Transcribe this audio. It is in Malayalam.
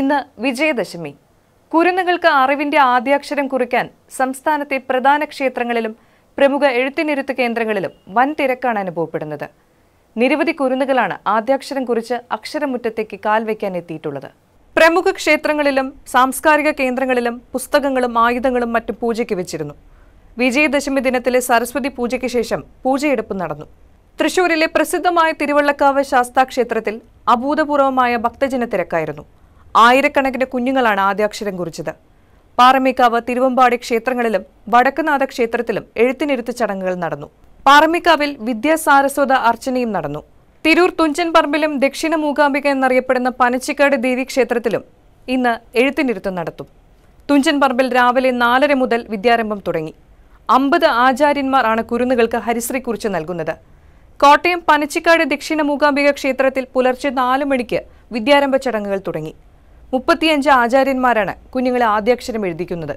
ഇന്ന് വിജയദശമി കുരുന്നുകൾക്ക് അറിവിന്റെ ആദ്യാക്ഷരം കുറിക്കാൻ സംസ്ഥാനത്തെ പ്രധാന ക്ഷേത്രങ്ങളിലും പ്രമുഖ എഴുത്തിനിരുത്ത് കേന്ദ്രങ്ങളിലും വൻ തിരക്കാണ് അനുഭവപ്പെടുന്നത് നിരവധി കുരുന്നുകളാണ് ആദ്യാക്ഷരം കുറിച്ച് അക്ഷരമുറ്റത്തേക്ക് കാൽവയ്ക്കാൻ എത്തിയിട്ടുള്ളത് പ്രമുഖ ക്ഷേത്രങ്ങളിലും സാംസ്കാരിക കേന്ദ്രങ്ങളിലും പുസ്തകങ്ങളും ആയുധങ്ങളും മറ്റും പൂജയ്ക്ക് വെച്ചിരുന്നു വിജയദശമി ദിനത്തിലെ സരസ്വതി പൂജയ്ക്ക് ശേഷം പൂജയെടുപ്പ് നടന്നു തൃശൂരിലെ പ്രസിദ്ധമായ തിരുവള്ളക്കാവ് ശാസ്താക്ഷേത്രത്തിൽ അഭൂതപൂർവമായ ഭക്തജന തിരക്കായിരുന്നു ആയിരക്കണക്കിന് കുഞ്ഞുങ്ങളാണ് ആദ്യാക്ഷരം കുറിച്ചത് പാറമേക്കാവ് തിരുവമ്പാടി ക്ഷേത്രങ്ങളിലും വടക്കുനാഥ ക്ഷേത്രത്തിലും എഴുത്തിനിരുത്ത് ചടങ്ങുകൾ നടന്നു പാറമേക്കാവിൽ വിദ്യാസാരസ്വത അർച്ചനയും നടന്നു തിരൂർ തുഞ്ചൻ പറമ്പിലും ദക്ഷിണ മൂകാംബിക എന്നറിയപ്പെടുന്ന പനച്ചിക്കാട് ദേവി ക്ഷേത്രത്തിലും ഇന്ന് എഴുത്തിനിരുത്തം നടത്തും തുഞ്ചൻ പറമ്പിൽ രാവിലെ നാലര മുതൽ വിദ്യാരംഭം തുടങ്ങി അമ്പത് ആചാര്യന്മാർ ആണ് കുരുന്നുകൾക്ക് ഹരിശ്രീ കുറിച്ച് നൽകുന്നത് കോട്ടയം പനച്ചിക്കാട് ദക്ഷിണ മൂകാംബിക ക്ഷേത്രത്തിൽ പുലർച്ചെ നാലു മണിക്ക് വിദ്യാരംഭ ചടങ്ങുകൾ തുടങ്ങി മുപ്പത്തിയഞ്ച് ആചാര്യന്മാരാണ് കുഞ്ഞുങ്ങളെ ആദ്യാക്ഷരം എഴുതിക്കുന്നത്